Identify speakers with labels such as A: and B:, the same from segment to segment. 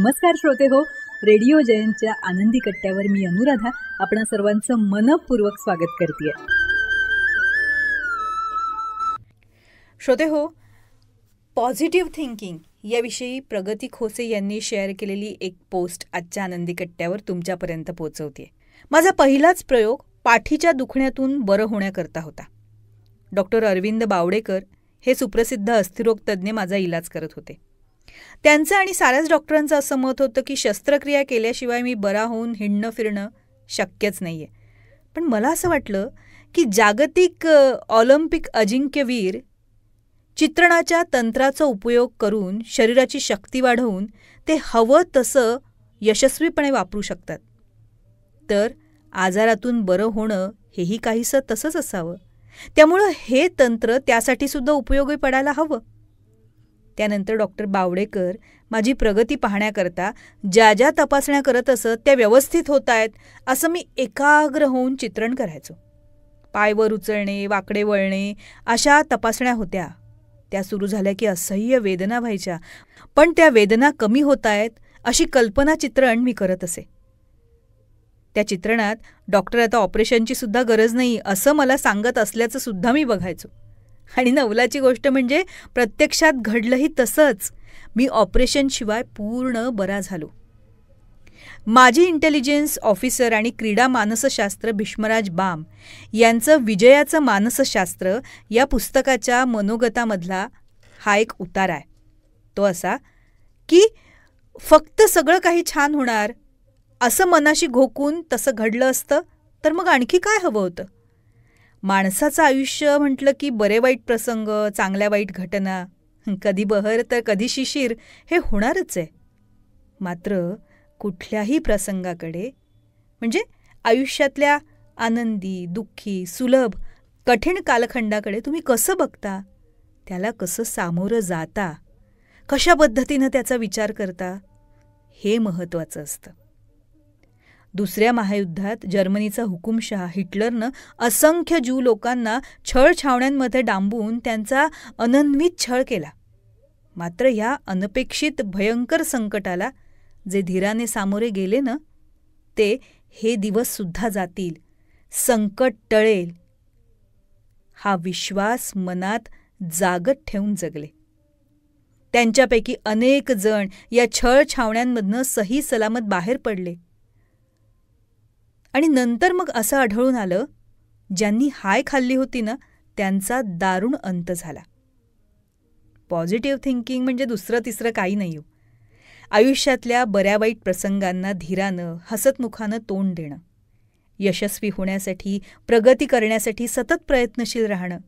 A: नमस्कार श्रोते हो रेडिओ जयंतच्या आनंदी कट्ट्यावर मी अनुराधा आपण सर्वांचं मनपूर्वक स्वागत करते श्रोते हो पॉझिटिव्ह थिंकिंग याविषयी प्रगती खोसे यांनी शेअर केलेली एक पोस्ट आजच्या आनंदी कट्ट्यावर तुमच्यापर्यंत पोहोचवते माझा पहिलाच प्रयोग पाठीच्या दुखण्यातून बरं होण्याकरता होता डॉक्टर अरविंद बावडेकर हे सुप्रसिद्ध अस्थिरोग तज्ज्ञ माझा इलाज करत होते त्यांचं आणि साऱ्याच डॉक्टरांचं असं मत होतं की शस्त्रक्रिया केल्याशिवाय मी बरा होऊन हिंडणं फिरणं शक्यच नाही पण मला असं वाटलं की जागतिक ऑलिम्पिक अजिंक्यवीर चित्रणाच्या तंत्राचा उपयोग करून शरीराची शक्ती वाढवून ते हवं तसं यशस्वीपणे वापरू शकतात तर आजारातून बरं होणं हेही काहीसं तसंच असावं त्यामुळं हे तंत्र त्यासाठी सुद्धा उपयोगी पडायला हवं त्यानंतर डॉक्टर बावडेकर माझी प्रगती पाहण्याकरता ज्या ज्या तपासण्या करत असत त्या व्यवस्थित होत आहेत असं मी एकाग्र होऊन चित्रण करायचो पायवर उचलणे वाकडे वळणे अशा तपासण्या होत्या त्या सुरू झाल्या की असह्य वेदना व्हायच्या पण त्या वेदना कमी होत आहेत अशी कल्पना चित्रण मी करत असे त्या चित्रणात डॉक्टर आता ऑपरेशनची सुद्धा गरज नाही असं मला सांगत असल्याचं सुद्धा मी बघायचो आणि नवलाची गोष्ट म्हणजे प्रत्यक्षात घडलंही तसंच मी ऑपरेशनशिवाय पूर्ण बरा झालो माजी इंटेलिजन्स ऑफिसर आणि क्रीडा मानसशास्त्र भीष्मराज बाम यांचं विजयाचं मानसशास्त्र या पुस्तकाच्या मनोगतामधला हा एक उतार आहे तो असा की फक्त सगळं काही छान होणार असं मनाशी घोकून तसं घडलं असतं तर मग आणखी काय हवं होतं माणसाचं आयुष्य म्हटलं की बरे वाईट प्रसंग चांगल्या वाईट घटना कधी बहर तर कधी शिशिर हे होणारच आहे मात्र कुठल्याही प्रसंगाकडे म्हणजे आयुष्यातल्या आनंदी दुःखी सुलभ कठीण कालखंडाकडे तुम्ही कसं बघता त्याला कसं सामोरं जाता कशा पद्धतीनं त्याचा विचार करता हे महत्त्वाचं असतं दुसऱ्या महायुद्धात जर्मनीचा हुकुमशहा हिटलरनं असंख्य ज्यू लोकांना छळ छावण्यांमध्ये डांबून त्यांचा अनन्वित छळ केला मात्र या अनपेक्षित भयंकर संकटाला जे धीराने सामोरे गेले ना ते हे दिवससुद्धा जातील संकट टळेल हा विश्वास मनात जागत ठेवून जगले त्यांच्यापैकी अनेक जण या छळ छावण्यांमधनं सही सलामत बाहेर पडले आणि नंतर मग असं आढळून आलं ज्यांनी हाय खाल्ली होती ना त्यांचा दारुण अंत झाला पॉझिटिव्ह थिंकिंग म्हणजे दुसरं तिसरं काही नाही हो. आयुष्यातल्या बऱ्या वाईट प्रसंगांना धीरानं हसतमुखानं तोंड देणं यशस्वी होण्यासाठी प्रगती करण्यासाठी सतत प्रयत्नशील राहणं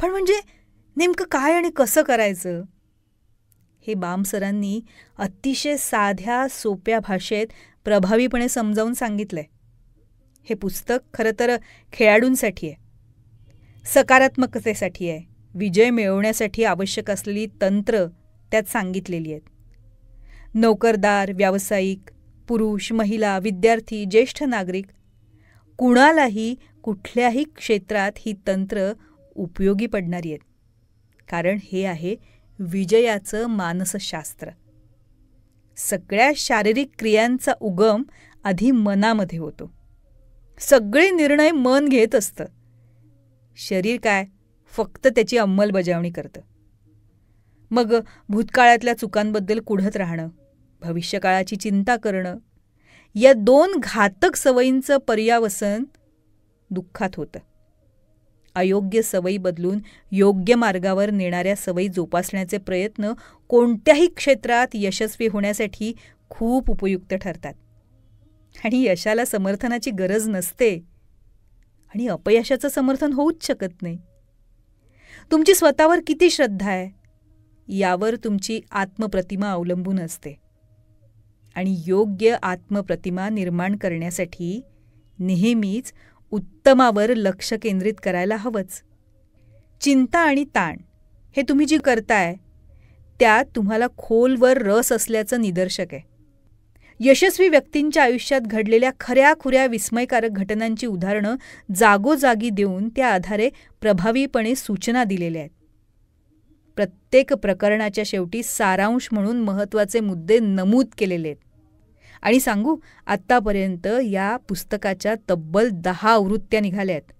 A: पण म्हणजे नेमकं काय आणि कसं करायचं हे बामसरांनी अतिशय साध्या सोप्या भाषेत प्रभावीपणे समजावून सांगितलं हे पुस्तक खरं तर खेळाडूंसाठी आहे सकारात्मकतेसाठी आहे विजय मिळवण्यासाठी आवश्यक असलेली तंत्र त्यात सांगितलेली आहेत नोकरदार व्यावसायिक पुरुष महिला विद्यार्थी ज्येष्ठ नागरिक कुणालाही कुठल्याही क्षेत्रात ही तंत्र उपयोगी पडणारी आहेत कारण हे आहे विजयाचं मानसशास्त्र सगळ्या शारीरिक क्रियांचा उगम आधी मनामध्ये होतो सगळे निर्णय मन घेत असतं शरीर काय फक्त त्याची अंमलबजावणी करतं मग भूतकाळातल्या चुकांबद्दल कुढत राहणं भविष्यकाळाची चिंता करणं या दोन घातक सवयींचं पर्यावसन दुःखात होतं अयोग्य सवयी बदलून योग्य मार्गावर नेणाऱ्या सवयी जोपासण्याचे प्रयत्न कोणत्याही क्षेत्रात यशस्वी होण्यासाठी खूप उपयुक्त ठरतात आणि यशाला समर्थनाची गरज नसते आणि अपयशाचं समर्थन होऊच शकत नाही तुमची स्वतःवर किती श्रद्धा आहे यावर तुमची आत्मप्रतिमा अवलंबून असते आणि योग्य आत्मप्रतिमा निर्माण करण्यासाठी नेहमीच उत्तमावर लक्ष केंद्रित करायला हवंच चिंता आणि ताण हे तुम्ही जी करताय त्यात तुम्हाला खोलवर रस असल्याचं निदर्शक आहे यशस्वी व्यक्तींच्या आयुष्यात घडलेल्या खऱ्या खुऱ्या विस्मयकारक घटनांची उदाहरणं जागोजागी देऊन त्या आधारे प्रभावीपणे सूचना दिलेल्या आहेत प्रत्येक प्रकरणाच्या शेवटी सारांश म्हणून महत्त्वाचे मुद्दे नमूद केलेले आहेत आणि सांगू आत्तापर्यंत या पुस्तकाच्या तब्बल दहा आवृत्त्या निघाल्या आहेत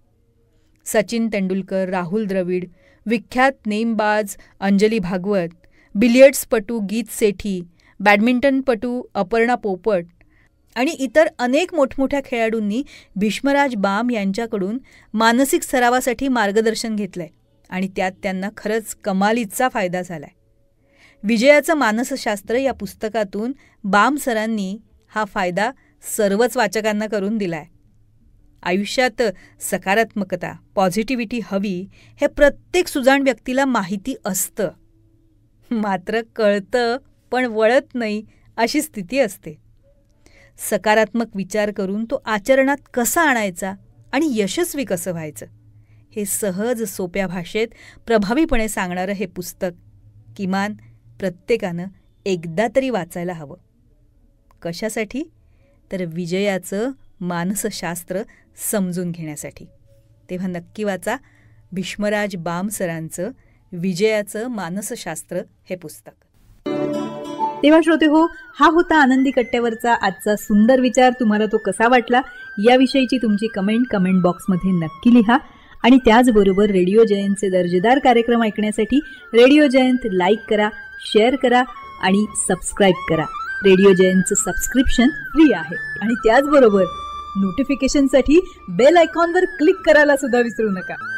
A: सचिन तेंडुलकर राहुल द्रविड विख्यात नेमबाज अंजली भागवत बिलियर्ड्सपटू गीत सेठी बॅडमिंटनपटू अपर्णा पोपट आणि इतर अनेक मोठमोठ्या खेळाडूंनी भीष्मराज बाम यांच्याकडून मानसिक सरावासाठी मार्गदर्शन घेतलं आहे आणि त्यात त्यांना खरंच कमालीचा फायदा झाला आहे विजयाचं मानसशास्त्र या पुस्तकातून बाम सरांनी हा फायदा सर्वच वाचकांना करून दिलाय आयुष्यात सकारात्मकता पॉझिटिव्हिटी हवी हे प्रत्येक सुजाण व्यक्तीला माहिती असतं मात्र कळतं पण वळत नाही अशी स्थिती असते सकारात्मक विचार करून तो आचरणात कसा आणायचा आणि यशस्वी कसं व्हायचं हे सहज सोप्या भाषेत प्रभावीपणे सांगणारं हे पुस्तक किमान प्रत्येकानं एकदा तरी वाचायला हवं कशासाठी तर विजयाचं मानसशास्त्र समजून घेण्यासाठी तेव्हा नक्की वाचा भीष्मराज बामसरांचं विजयाचं मानसशास्त्र हे पुस्तक तेव्हा श्रोते हो हा होता आनंदी कट्ट्यावरचा आजचा सुंदर विचार तुम्हाला तो कसा वाटला याविषयीची तुमची कमेंट कमेंट बॉक्समध्ये नक्की लिहा आणि त्याचबरोबर रेडिओ जयंतचे दर्जेदार कार्यक्रम ऐकण्यासाठी रेडिओ जयंत लाईक करा शेअर करा आणि सबस्क्राईब करा रेडिओ जयंतचं सबस्क्रिप्शन फ्री आहे आणि त्याचबरोबर नोटिफिकेशनसाठी बेल आयकॉनवर क्लिक करायला सुद्धा विसरू नका